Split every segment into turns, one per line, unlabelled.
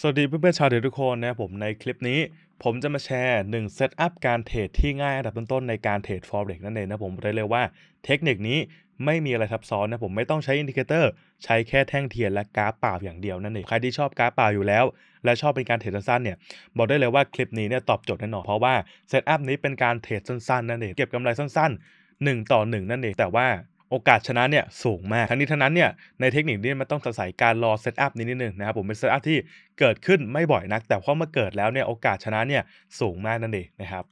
สวัสดีเพื่อนๆชาวเดทุกคนนะครับผมในคลิปนี้ผมจะมาแชร์1เซตอัพการเทรดที่ง่ายระดับต้นๆในการเทรดฟอร์เร็กนั่นเองนะผมได้เลยว่าเทคนิคนี้ไม่มีอะไรซับซ้อนนะผมไม่ต้องใช้อินดิเคเตอร์ ใช้แค่แท่งเทียนและกราฟเปล่าอย่างเดียวนั่นเองใครที่ชอบกราฟเปล่าอยู่แล้วและชอบเป็นการเทรดสั้นๆเนี่ย บอกได้เลยว่าคลิปนี้เนี่ยตอบโจทย์แน่นอนเพราะว่าเซตอัพนี้เป็นการเทรดสั้นๆ นั่นเองเก็บกำไรสั้นๆ1ต่อ1 นั่นเองแต่ว่าโอกาสชนะเนี่ยสูงมาก ทั้งนี้ทั้งนั้นเนี่ยในเทคนิคนี้มันต้องอาศัยการรอเซตอัพนิดนึงนะครับผม เป็นเซตอัพที่เกิดขึ้นไม่บ่อยนัก แต่พอมาเกิดแล้วเนี่ยโอกาสชนะเนี่ยสูงมากนั่นเองนะครับ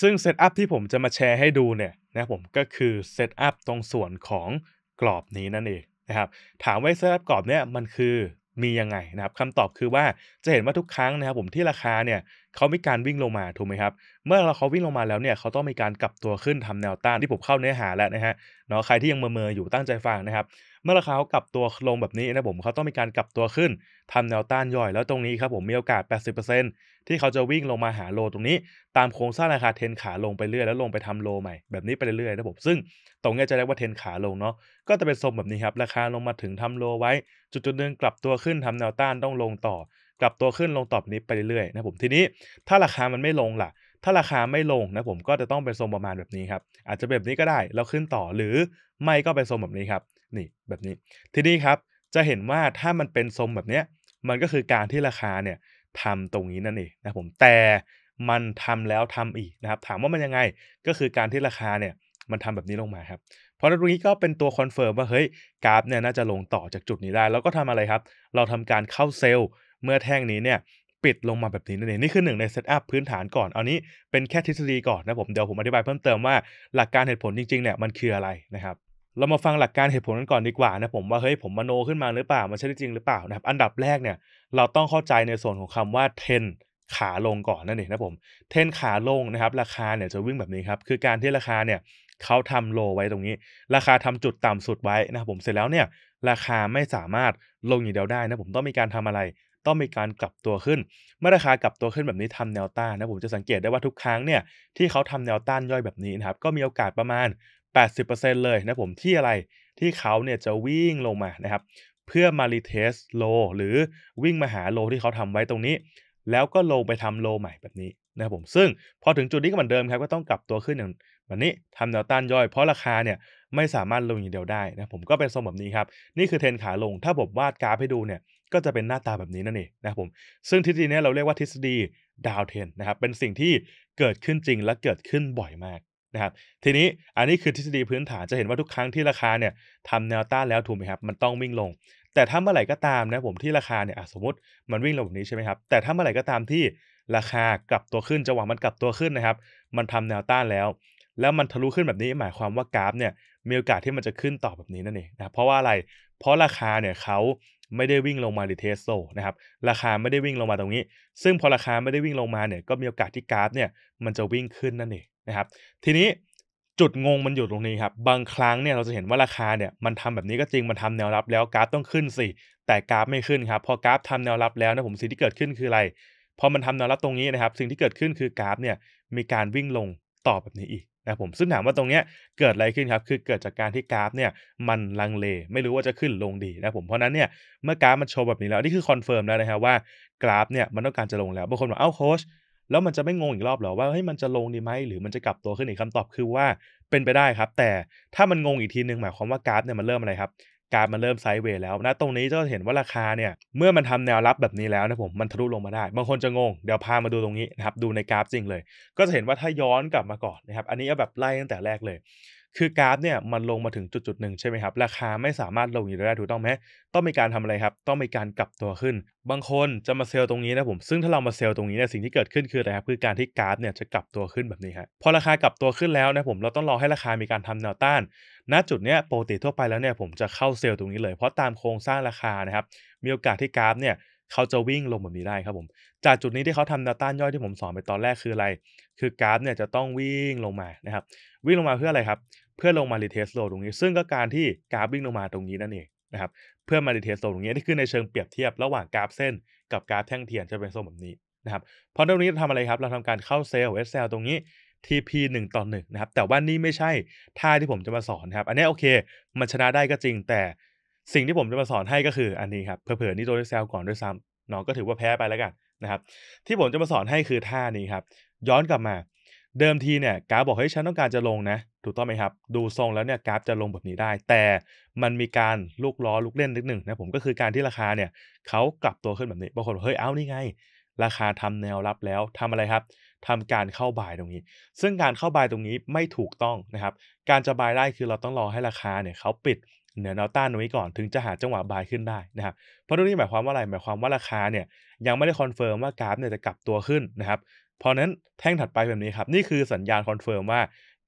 ซึ่งเซตอัพที่ผมจะมาแชร์ให้ดูเนี่ย นะผมก็คือเซตอัพตรงส่วนของกรอบนี้นั่นเองนะครับ ถามว่าเซตอัพกรอบเนี่ยมันคือมียังไงนะครับคำตอบคือว่าจะเห็นว่าทุกครั้งนะครับผมที่ราคาเนี่ยเขามีการวิ่งลงมาถูกไหมครับเมื่อเราเขาวิ่งลงมาแล้วเนี่ย เขาต้องมีการกลับตัวขึ้นทำแนวต้านที่ผมเข้าเนื้อหาแล้วนะฮะเนาะใครที่ยังเมื่อๆอยู่ตั้งใจฟังนะครับเมื่อราเขากลับตัวลงแบบนี้นะผมเขาต้องมีการกลับตัวขึ้นทำแนวต้านย่อยแล้วตรงนี้ครับผมมีโอกาส80%ที่เขาจะวิ่งลงมาหาโลตรงนี้ ตามโครงสร้างราคาเทนขาลงไปเรื่อยแล้วลงไปทำโลใหม่แบบนี้ไปเรื่อยนะผมซึ่ง ตรงนี้จะเรียกว่าเทนขาลงเนาะก็จะเป็นทรงแบบนี้ครับราคาลงมาถึงทำโลไว้ จุดจดหนึ่งกลับตัวขึ้นทำแนวต้านต้องลงต่อกลับตัวขึ้นลงตอบนี้ไปเรื่อยๆนะผมทีนี้ถ้าราคามันไม่ลงล่ะ ถ้าราคาไม่ลงนะผมก็จะต้องเป็นทรงประมาณแบบนี้ครับอาจจะแบบนี้ก็ได้แล้วขึ้นต่อหรือไม่ก็เป็นทรงแบบนี้ครับนี่แบบนี้ทีนี้ครับ จะเห็นว่าถ้ามันเป็นทรงแบบเนี้ยมันก็คือการที่ราคาเนี่ยทำตรงนี้นั่นเองนะผมแต่มันทำแล้วทำอีกนะครับ ถามว่ามันยังไงก็คือการที่ราคาเนี่ยมันทำแบบนี้ลงมาครับเพราะตรงนี้ก็เป็นตัวคอนเฟิร์มว่าเฮ้ยกราฟเนี่ยน่าจะลงต่อจากจุดนี้ได้ แล้วก็ทำอะไรครับ เราทำการเข้าเซลล์เมื่อแท่งนี้เนี่ยปิดลงมาแบบนี้นั่นเองนี่คือหนึ่งในเซตอัพพื้นฐานก่อนเอานี้เป็นแค่ทฤษฎีก่อนนะผม เดี๋ยวผมอธิบายเพิ่มเติมว่า หลักการเหตุผลจริงๆเนี่ยมันคืออะไรนะครับ เรามาฟังหลักการเหตุผลกันก่อนดีกว่านะผม ว่า เฮ้ย ผมมโนขึ้นมาหรือเปล่า มันใช่จริงหรือเปล่านะครับอันดับแรกเนี่ยเราต้องเข้าใจในส่วนของคำว่าเทนขาลงก่อนนั่นเองนะผมเทนขาลงนะครับราคาเนี่ยจะวิ่งแบบนี้ครับคือการที่ราคาเนี่ยเขาทำโลไว้ตรงนี้ ราคาทำจุดต่ำสุดไว้นะครับผมเสร็จแล้วเนี่ยราคาไม่สามารถลงอย่างเดียวได้นะผมต้องมีการทำอะไรต้องมีการกลับตัวขึ้น เมื่อราคากลับตัวขึ้นแบบนี้ทำแนวต้านนะผมจะสังเกตได้ว่าทุกครั้งเนี่ยที่เขาทำแนวต้านย่อยแบบนี้นะครับก็มีโอกาสประมาณ 80%เลยนะผมที่อะไรที่เขาเนี่ยจะวิ่งลงมานะครับเพื่อมารีเทสโลหรือวิ่งมาหาโลที่เขาทำไว้ตรงนี้ แล้วก็ลงไปทำโลใหม่แบบนี้นะครับผม ซึ่งพอถึงจุดนี้ก็เหมือนเดิมครับก็ต้องกลับตัวขึ้นอย่างแบบนี้ทำแนวต้านย่อย เพราะราคาเนี่ยไม่สามารถลงอย่างเดียวได้นะผมก็เป็นทรงแบบนี้ครับนี่คือเทรนขาลงถ้าผมวาดกราฟให้ดูเนี่ยก็จะเป็นหน้าตาแบบนี้นั่นเองนะครับผมซึ่งทฤษฎีนี้เราเรียกว่าทฤษฎีดาวเทนนะครับเป็นสิ่งที่เกิดขึ้นจริงและเกิดขึ้นบ่อยมากนะครับ ทีนี้อันนี้คือทฤษฎีพื้นฐานจะเห็นว่าทุกครั้งที่ราคาเนี่ยทำแนวต้านแล้วถูกไหมครับมันต้องวิ่งลง แต่ถ้าเมื่อไหร่ก็ตามนะผมที่ราคาเนี่ยสมมติมันวิ่งลงแบบนี้ใช่ไหมครับแต่ถ้าเมื่อไหร่ก็ตามที่ราคากลับตัวขึ้นจังหวะมันกลับตัวขึ้นนะครับ มันทำแนวต้านแล้ว แล้วมันทะลุขึ้นแบบนี้หมายความว่ากราฟเนี่ยมีโอกาสที่มันจะขึ้นต่อแบบนี้นั่นเองนะเพราะว่าอะไรเพราะราคาเนี่ยเขาไม่ได้วิ่งลงมาหรือเทสโซ นะครับ ราคาไม่ได้วิ่งลงมาตรงนี้ ซึ่งพอราคาไม่ได้วิ่งลงมาเนี่ย ก็มีโอกาสที่กราฟเนี่ยมันจะวิ่งขึ้นนั่นเองนะครับทีนี้จุดงงมันอยู่ตรงนี้ครับบางครั้งเนี่ยเราจะเห็นว่าราคาเนี่ยมันทำแบบนี้ก็จริงมันทำแนวรับแล้วกราฟต้องขึ้นสิแต่กราฟไม่ขึ้นครับพอกราฟทำแนวรับแล้วนะผมสิ่งที่เกิดขึ้นคืออะไรพอมันทำแนวรับตรงนี้นะครับสิ่งที่เกิดขึ้นคือกราฟเนี่ยมีการวิ่งลงตอบแบบนี้อีกนะผมซึ่งถามว่าตรงเนี้ยเกิดอะไรขึ้นครับคือเกิดจากการที่กราฟเนี่ยมันลังเลไม่รู้ว่าจะขึ้นลงดีนะผมเพราะนั้นเนี่ยเมื่อกราฟมันโชว์แบบนี้แล้วนี่คือคอนเฟิร์มแล้วนะครับว่ากราฟเนี่ยมันต้องการจะลงแล้วบางคนบอกเอ้าโค้ชแล้วมันจะไม่งงอีกรอบหรอว่าเฮ้ยมันจะลงดีไหมหรือมันจะกลับตัวขึ้นอีกคำตอบคือว่าเป็นไปได้ครับแต่ถ้ามันงงอีกทีนึงหมายความว่ากราฟเนี่ยมันเริ่มอะไรครับการมันเริ่มไซด์เวย์แล้วนะ ตรงนี้จะเห็นว่าราคาเนี่ย เมื่อมันทำแนวรับแบบนี้แล้วนะผมมันทะลุลงมาได้ บางคนจะงงเดี๋ยวพามาดูตรงนี้นะครับดูในกราฟจริงเลย ก็จะเห็นว่าถ้าย้อนกลับมาก่อนนะครับอันนี้เอาแบบไล่ตั้งแต่แรกเลยคือกราฟเนี่ยมันลงมาถึงจุดจุดหนึ่งใช่ไหมครับราคาไม่สามารถลงอยู่ได้ถูกต้องไหมต้องมีการทำอะไรครับต้องมีการกลับตัวขึ้น บางคนจะมาเซลล์ตรงนี้นะผมซึ่งถ้าเรามาเซลล์ตรงนี้เนี่ยสิ่งที่เกิดขึ้น คืออะไรครับคือการที่กราฟเนี่ยจะกลับตัวขึ้นแบบนี้ครพอราคากลับตัวขึ้นแล้วนะผมเราต้องรอให้ราคามีการทำแนวต้านณจุดเนี้ยปกติทั่วไปแล้วเนี่ยผมจะเข้าเซลล์ตรงนี้เลยเพราะตามโครงสร้างราคานะครับ มีโอกาสที่กราฟเนี่ยเขาจะวิ่งลงแบบนี้ได้ครับผม จากจุดนี้ที่เขาทำดาต้านย่อยที่ผมสอนไปตอนแรกคืออะไร คือกราฟเนี่ยจะต้องวิ่งลงมานะครับวิ่งลงมาเพื่ออะไรครับ เพื่อลงมารีเทสโลตรงนี้ ซึ่งก็การที่กราฟวิ่งลงมาตรงนี้นั่นเองนะครับเพื่อมารีเทสโลตรงนี้นี่คือในเชิงเปรียบเทียบระหว่างกราฟเส้น กับกราฟแท่งเทียนจะเป็นทรงแบบนี้นะครับเพราะตรงนี้เราทำอะไรครับเราทำการเข้าเซลล์เอสเซลตรงนี้ TP 1ต่อ1นะครับแต่ว่านี่ไม่ใช่ท่าที่ผมจะมาสอนครับ อันนี้โอเค มันชนะได้ก็จริง แต่สิ่งที่ผมจะมาสอนให้ก็คืออันนี้ครับเผื่อๆนี่โดนเซลก่อนด้วยซ้ำน้องก็ถือว่าแพ้ไปแล้วกันนะครับที่ผมจะมาสอนให้คือท่านี้ครับ ย้อนกลับมาเดิมทีเนี่ยกราฟบอกเฮ้ยฉันต้องการจะลงนะ ถูกต้องไหมครับ ดูทรงแล้วเนี่ยกราฟจะลงแบบนี้ได้ แต่มันมีการลูกล้อลูกเล่นนิดหนึ่งนะผมก็คือการที่ราคาเนี่ยเขากลับตัวขึ้นแบบนี้บางคนบอกเฮ้ยเอานี่ไงราคาทำแนวรับแล้วทำอะไรครับทำการเข้าบายตรงนี้ ซึ่งการเข้าบายตรงนี้ไม่ถูกต้องนะครับ การจะบายได้คือเราต้องรอให้ราคาเนี่ยเขาปิดเหนือแนวต้านนี้ก่อน ถึงจะหาจังหวะบายขึ้นได้นะครับ เพราะตรงนี้หมายความว่าอะไร หมายความว่าราคาเนี่ยยังไม่ได้คอนเฟิร์มว่ากราฟเนี่ยจะกลับตัวขึ้นนะครับเพราะนั้นแท่งถัดไปแบบนี้ครับ นี่คือสัญญาณคอนเฟิร์มว่า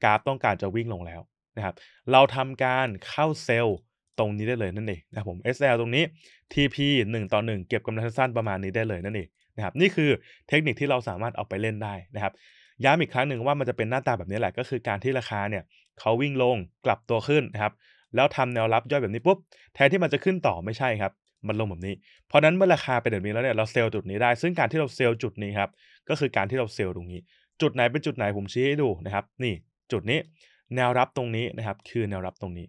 กราฟต้องการจะวิ่งลงแล้วนะครับ เราทำการเข้าเซลล์ตรงนี้ได้เลยนั่นเองนะผม SL ตรงนี้ TP 1ต่อ1เก็บกำไรสั้นๆประมาณนี้ได้เลยนั่นเองนะครับนี่คือเทคนิคที่เราสามารถเอาไปเล่นได้นะครับย้ำอีกครั้งหนึ่งว่ามันจะเป็นหน้าตาแบบนี้แหละก็คือการที่ราคาเนี่ยเขาวิ่งลงกลับตัวขึ้นนะครับแล้วทำแนวรับย่อยแบบนี้ปุ๊บ แทนที่มันจะขึ้นต่อไม่ใช่ครับมันลงแบบนี้ เพราะนั้นเมื่อราคาเป็นแบบนี้แล้วเนี่ยเราเซลล์จุดนี้ได้ซึ่งการที่เราเซลล์ จุดนี้ครับก็คือการที่เราเซลล์ตรงนี้ จุดไหนเป็นจุดไหนผมชี้ให้ดูนะครับนี่จุดนี้แนวรับตรงนี้นะครับคือแนวรับตรงนี้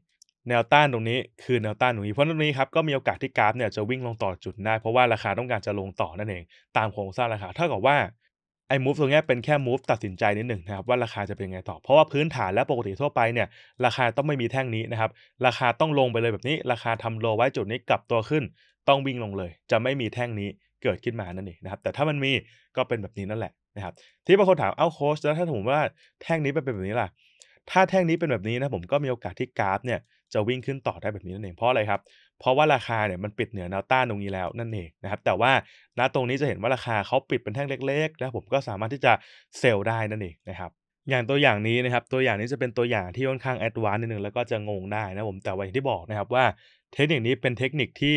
แนวต้านตรงนี้คือแนวต้านตรงนี้เพราะตรงนี้ครับก็มีโอกาสที่กราฟเนี่ยจะวิ่งลงต่อจุดได้ เพราะว่าราคาต้องการจะลงต่อนั่นเอง ตามโครงสร้างราคาเท่ากับว่าไอ้มูฟตรงนี้เป็นแค่มูฟตัดสินใจนิดหนึ่งนะครับว่าราคาจะเป็นยังไงต่อ เพราะว่าพื้นฐานและปกติทั่วไปเนี่ยราคาต้องไม่มีแท่งนี้นะครับราคาต้องลงไปเลยแบบนี้ ราคาทำโลไว้จุดนี้กลับตัวขึ้น ต้องวิ่งลงเลย จะไม่มีแท่งนี้เกิดขึ้นมานั่นเองนะครับแต่ถ้ามันมีก็เป็นแบบนี้นั่นแหละนะครับที่บางคนถามเอ้าโค้ชแล้วถ้าผมว่าแท่งนี้เป็นแบบนี้ล่ะถ้าแท่งนี้เป็นแบบนี้นะผมก็มีโอกาสที่กราฟเนี่ยจะวิ่งขึ้นต่อได้แบบนี้นั่นเองเพราะอะไรครับเพราะว่าราคาเนี่ยมันปิดเหนือแนวต้านตรงนี้แล้วนั่นเองนะครับ แต่ว่าณตรงนี้จะเห็นว่าราคาเขาปิดเป็นแท่งเล็ก ๆ แล้วผมก็สามารถที่จะเซลล์ได้นั่นเองนะครับอย่างตัวอย่างนี้นะครับตัวอย่างนี้จะเป็นตัวอย่างที่ค่อนข้างแอดวานซ์นิดนึงแล้วก็จะงงได้นะผมแต่ว่าอย่างที่บอกนะครับว่าเทคนิคนี้เป็นเทคนิคที่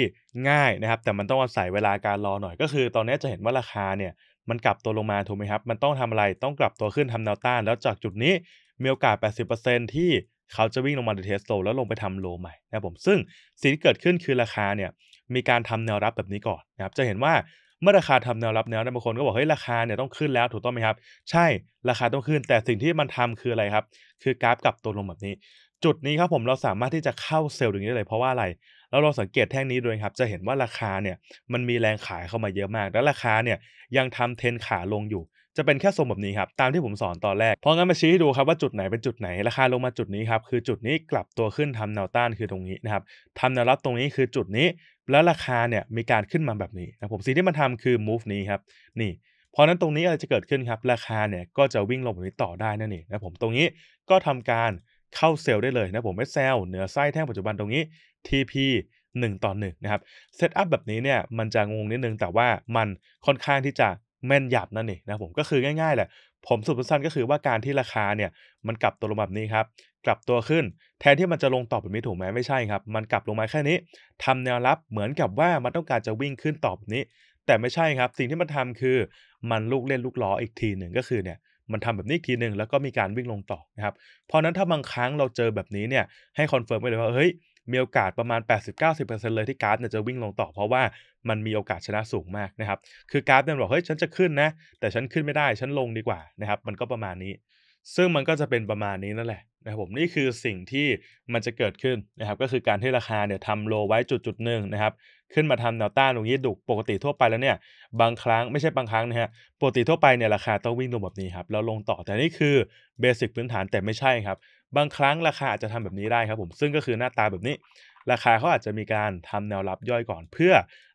ง่ายนะครับแต่มันต้องอาศัยเวลาการรอหน่อยก็คือ ตอนนี้จะเห็นว่าราคาเนี่ยมันกลับตัวลงมาถูกไหมครับ มันต้องทำอะไรต้องกลับตัวขึ้นทำแนวต้าน แล้วจากจุดนี้มีโอกาส 80%ที่เขาจะวิ่งลงมาดูเทสโลแล้วลงไปทำโลใหม่นะครับผมซึ่งสิ่งที่เกิดขึ้นคือราคาเนี่ยมีการทำแนวรับแบบนี้ก่อนนะครับจะเห็นว่าเมื่อราคาทำแนวรับแนวบางคนก็บอกเฮ้ยราคาเนี่ยต้องขึ้นแล้วถูกต้องไหมครับ ใช่ราคาต้องขึ้นแต่สิ่งที่มันทำคืออะไรครับ คือกราฟกลับตัวลงแบบนี้ จุดนี้ครับผมเราสามารถที่จะเข้าเซลล์ตรงนี้ได้เลยเพราะว่าอะไร เราลองสังเกตแท่งนี้ด้วยครับ จะเห็นว่าราคาเนี่ยมันมีแรงขายเข้ามาเยอะมาก และราคาเนี่ยยังทำเทนขาลงอยู่จะเป็นแค่ทรงแบบนี้ครับตามที่ผมสอนตอนแรกเพราะงั้นมาชี้ให้ดูครับว่าจุดไหนเป็นจุดไหนราคาลงมาจุดนี้ครับคือจุดนี้กลับตัวขึ้นทำแนวต้านคือตรงนี้นะครับทำแนวรับตรงนี้คือจุดนี้ แล้วราคาเนี่ยมีการขึ้นมาแบบนี้นะผมสิ่งที่มันทำคือ move นี้ครับนี่เพราะนั้นตรงนี้อะไรจะเกิดขึ้นครับ ราคาเนี่ยก็จะวิ่งลงแบบนี้ต่อได้นั่นเองนะผมตรงนี้ก็ทำการเข้าเซลล์ได้เลยนะผมไม่เซลล์เหนือไส้แท่งปัจจุบันตรงนี้ TP 1ต่อ1นะครับเซตอัพแบบนี้เนี่ยมันจะงงนิดนึง แต่ว่ามันค่อนข้างที่จะแม่นยำนั่นเองนะผมก็คือง่ายๆแหละผมสุดสั้นก็คือว่าการที่ราคาเนี่ยมันกลับตัวลงแบบนี้ครับกลับตัวขึ้นแทนที่มันจะลงต่อแบบนี้ถูกไหมไม่ใช่ครับ มันกลับลงมาแค่นี้ ทำแนวรับเหมือนกับว่ามันต้องการจะวิ่งขึ้นต่อแบบนี้ แต่ไม่ใช่ครับ สิ่งที่มันทำคือมันลูกเล่นลูกล้ออีกทีหนึ่งก็คือเนี่ยมันทำแบบนี้อีกทีหนึ่งแล้วก็มีการวิ่งลงต่อนะครับเพราะนั้นถ้าบางครั้งเราเจอแบบนี้เนี่ยให้คอนเฟิร์มไปเลยว่าเฮ้ยมีโอกาสประมาณ 80-90%เลยที่กราฟเนี่ยจะวิ่งลงต่อเพราะว่ามันมีโอกาสชนะสูงมากนะครับ คือกราฟเนี่ยบอกเฮ้ยฉันจะขึ้นนะ แต่ฉันขึ้นไม่ได้ฉันลงดีกว่านะครับมันก็ประมาณนี้ ซึ่งมันก็จะเป็นประมาณนี้นั่นแหละนะครับผมนี่คือสิ่งที่มันจะเกิดขึ้นนะครับก็คือการที่ราคาเนี่ยทำโลไว้จุดจุดหนึ่งนะครับขึ้นมาทำแนวต้านตรงนี้ดุปกติทั่วไปแล้วเนี่ยบางครั้งไม่ใช่บางครั้งนะฮะปกติทั่วไปเนี่ยราคาต้องวิ่งลงแบบนี้ครับแล้วลงต่อแต่นี่คือเบสิกพื้นฐานแต่ไม่ใช่ครับ บางครั้งราคาอาจจะทำแบบนี้ได้ครับ ผมซึ่งก็คือหน้าตาแบบนี้ ราคาเขาอาจจะมีการทำแนวรับย่อยก่อนเพื่อ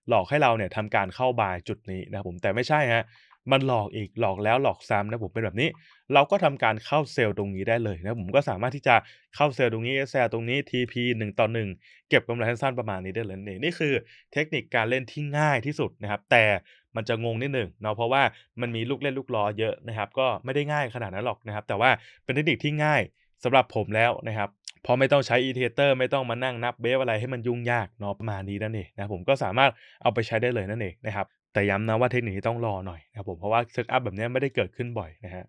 หลอกให้เราเนี่ยทำการเข้าบายจุดนี้นะครับผมแต่ไม่ใช่ฮะมันหลอกอีกหลอกแล้วหลอกซ้ำนะผมเป็นแบบนี้ เราก็ทำการเข้าเซลล์ตรงนี้ได้เลยนะผมก็สามารถที่จะเข้าเซลล์ตรงนี้แซลตรงนี้ TP 1ต่อ1เก็บกำไรสั้นๆประมาณนี้ได้เลยนี่นี่คือเทคนิคการเล่นที่ง่ายที่สุดนะครับ แต่มันจะงงนิดหนึ่งเนาะเพราะว่ามันมีลูกเล่นลูกล้อเยอะนะครับ ก็ไม่ได้ง่ายขนาดนั้นหรอกนะครับ แต่ว่าเป็นเทคนิคที่ง่ายสำหรับผมแล้วนะครับพราะไม่ต้องใช้อีเทเตอร์ไม่ต้องมานั่งนับเบฟอะไรให้มันยุ่งยากเนาะประมาณนี้นั่นเองนะผมก็สามารถเอาไปใช้ได้เลยนั่นเองนะครับแต่ย้ำนะว่าเทคนิคนีต้องรอหน่อยนะครับผมเพราะว่าเซตอัพแบบนี้ไม่ได้เกิดขึ้นบ่อยนะฮะ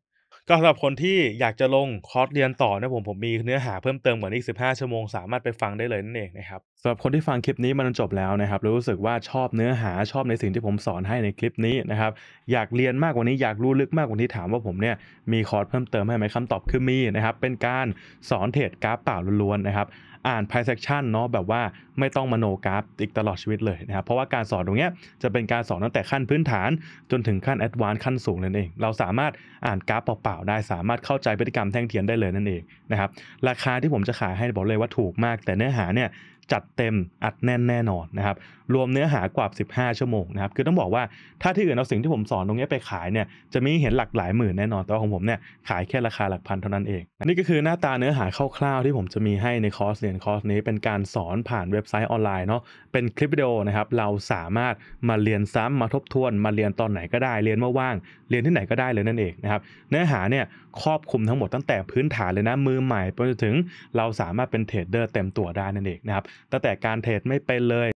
ก็สำหรับคนที่อยากจะลงคอร์สเรียนต่อนะผมผมมีเนื้อหาเพิ่มเติมกว่านี้อีก 15 ชั่วโมงสามารถไปฟังได้เลยนั่นเองนะครับสำหรับคนที่ฟังคลิปนี้มันจบแล้วนะครับ รู้สึกว่าชอบเนื้อหาชอบในสิ่งที่ผมสอนให้ในคลิปนี้นะครับ อยากเรียนมากกว่านี้อยากรู้ลึกมากกว่านี้ถามว่าผมเนี่ยมีคอร์สเพิ่มเติมให้ไหมคำตอบคือมีนะครับ เป็นการสอนเทรดกราฟเปล่าล้วนๆนะครับอ่านไพ่เซกชันเนาะแบบว่าไม่ต้องมโนกราฟอีกตลอดชีวิตเลยนะครับเพราะว่าการสอนตรงเนี้ยจะเป็นการสอนตั้งแต่ขั้นพื้นฐานจนถึงขั้นแอดวานซ์ขั้นสูงเลยนั่นเองเราสามารถอ่านกราฟเปล่าๆ ได้สามารถเข้าใจพฤติกรรมแท่งเทียนได้เลยนั่นเองนะครับราคาที่ผมจะขายให้บอกเลยว่าถูกมาก แต่เนื้อหาเนี่ยจัดเต็มอัดแน่นแน่นอนนะครับรวมเนื้อหากว่า 15 ชั่วโมงนะครับคือต้องบอกว่าถ้าที่อื่นเอาสิ่งที่ผมสอนตรงนี้ไปขายเนี่ยจะมีเห็นหลักหลายหมื่นแน่นอนแต่ของผมเนี่ยขายแค่ราคาหลักพันเท่านั้นเองนี่ก็คือหน้าตาเนื้อหาคร่าวๆที่ผมจะมีให้ในคอร์สเรียนคอร์สนี้เป็นการสอนผ่านเว็บไซต์ออนไลน์เนาะ เป็นคลิปวิดีโอนะครับ เราสามารถมาเรียนซ้ำมาทบทวนมาเรียนตอนไหนก็ได้ เรียนเมื่อว่าง เรียนที่ไหนก็ได้เลยนั่นเองนะครับ เนื้อหาเนี่ยครอบคลุมทั้งหมดตั้งแต่พื้นฐานเลยนะ มือใหม่ไปจนถึงเราสามารถเป็นเทรดเดอร์เต็มตัวได้นั่นเองนะครับ ตั้งแต่การเทรดไม่เป็นเลย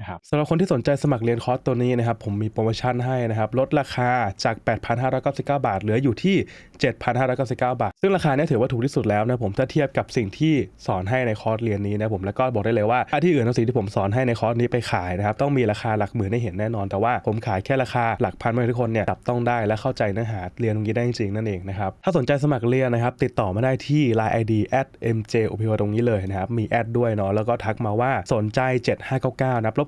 นะครับสำหรับคนที่สนใจสมัครเรียนคอร์สตัวนี้นะครับผมมีโปรโมชั่นให้นะครับลดราคาจาก 8,599 บาท เหลืออยู่ที่ 7,599 บาท ซึ่งราคาเนี้ยถือว่าถูกที่สุดแล้วนะผมถ้าเทียบกับสิ่งที่สอนให้ในคอร์สเรียนนี้นะผมแล้วก็บอกได้เลยว่าที่อื่นั้งสิ่งที่ผมสอนให้ในคอร์สนี้ไปขายนะครับต้องมีราคาหลักหมื่นให้เห็นแน่นอน แต่ว่าผมขายแค่ราคาหลักพันใม่ทุกคนเนี่ยจับต้องได้และเข้าใจเนื้อหาเรียนตรงนี้ได้จริงนั่นเองนะครับถ้าสนใจสมัครเรียนนะครับติดต่อมาได้ที่ Line ID m j o p o ตรงนี้เลยนะครับมีแอดด้วยเนาะแล้วก็ทักมาว่าสนใจ7599นะรบ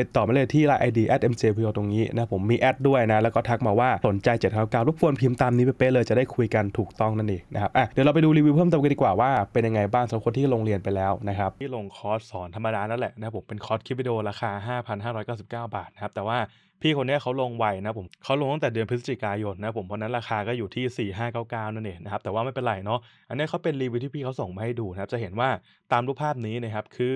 ยนเต่อมาเลยที่ไลน์ไอดีแออดเพีโอตรงนี้นะ ผมมีแอดด้วยนะ แล้วก็ทักมาว่าสนใจ7จ็ดเก้ารบกวนพิมพ์ตามนี้ไปเปเลยจะได้คุยกันถูกต้องนั่นเองนะครับอ่ะเดี๋ยวเราไปดูรีวิวเพิ่มเติมกันดีกว่าว่าเป็นยังไงบ้างสำหรับคนที่ลงเรียนไปแล้วนะครับที่ลงคอร์สสอนธรรมดานั่นแหละนะผมเป็นคอร์สคลิปวิดีโอราคา5,599 บาทนะครับแต่ว่าพี่คนนี้เขาลงไวนะผมเขาลงตั้งแต่เดือนพฤศจิกายนนะผมเพราะนั้นราคาก็อยู่ที่4599นั่นเองนะครับแต่ว่าไม่เป็นไรเนาะอันนี้เขาเป็นรีวิวที่พี่เขาส่งมาให้ดูนะครับจะเห็นว่าตามรูปภาพนี้นะครับคือ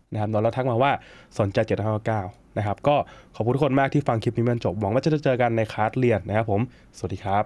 นะครับนนท์เราทักมาว่าสนใจ759นะครับ ก็ขอบคุณทุกคนมากที่ฟังคลิปนี้มันจบ หวังว่าจะเจอกันในคลาสเรียนนะครับผม สวัสดีครับ